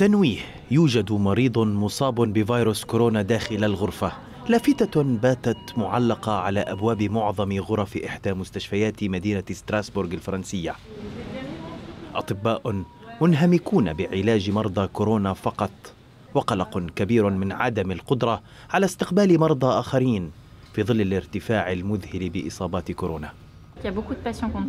تنويه يوجد مريض مصاب بفيروس كورونا داخل الغرفة لافتة باتت معلقة على أبواب معظم غرف إحدى مستشفيات مدينة ستراسبورغ الفرنسية أطباء منهمكون بعلاج مرضى كورونا فقط وقلق كبير من عدم القدرة على استقبال مرضى آخرين في ظل الارتفاع المذهل بإصابات كورونا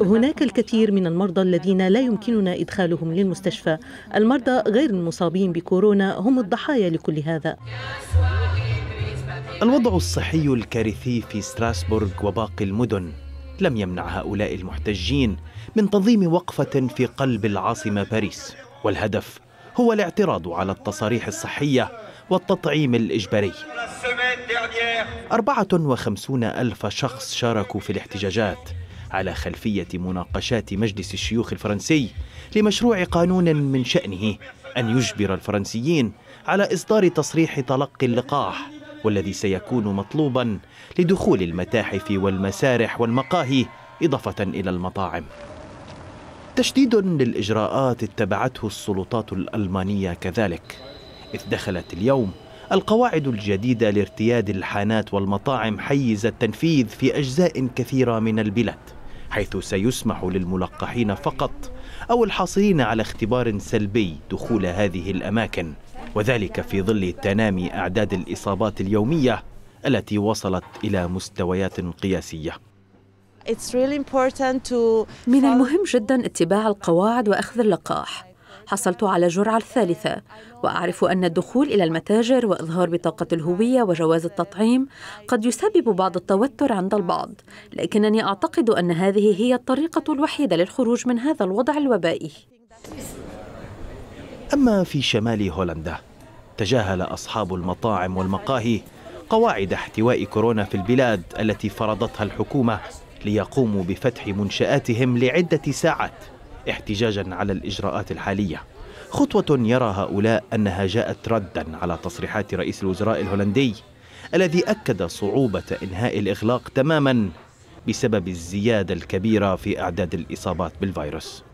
هناك الكثير من المرضى الذين لا يمكننا إدخالهم للمستشفى المرضى غير المصابين بكورونا هم الضحايا لكل هذا الوضع الصحي الكارثي في ستراسبورغ وباقي المدن لم يمنع هؤلاء المحتجين من تنظيم وقفة في قلب العاصمة باريس والهدف هو الاعتراض على التصاريح الصحية والتطعيم الإجباري 54 ألف شخص شاركوا في الاحتجاجات على خلفية مناقشات مجلس الشيوخ الفرنسي لمشروع قانون من شأنه أن يجبر الفرنسيين على إصدار تصريح تلقي اللقاح والذي سيكون مطلوبا لدخول المتاحف والمسارح والمقاهي إضافة إلى المطاعم تشديد للإجراءات اتبعته السلطات الألمانية كذلك إذ دخلت اليوم القواعد الجديدة لارتياد الحانات والمطاعم حيز التنفيذ في أجزاء كثيرة من البلاد حيث سيسمح للملقحين فقط أو الحاصلين على اختبار سلبي دخول هذه الأماكن وذلك في ظل تنامي أعداد الإصابات اليومية التي وصلت إلى مستويات قياسية من المهم جدا اتباع القواعد وأخذ اللقاح حصلت على الجرعة الثالثة وأعرف أن الدخول إلى المتاجر وإظهار بطاقة الهوية وجواز التطعيم قد يسبب بعض التوتر عند البعض لكنني أعتقد أن هذه هي الطريقة الوحيدة للخروج من هذا الوضع الوبائي أما في شمال هولندا تجاهل أصحاب المطاعم والمقاهي قواعد احتواء كورونا في البلاد التي فرضتها الحكومة ليقوموا بفتح منشآتهم لعدة ساعات احتجاجا على الإجراءات الحالية خطوة يرى هؤلاء أنها جاءت ردا على تصريحات رئيس الوزراء الهولندي الذي أكد صعوبة إنهاء الإغلاق تماما بسبب الزيادة الكبيرة في أعداد الإصابات بالفيروس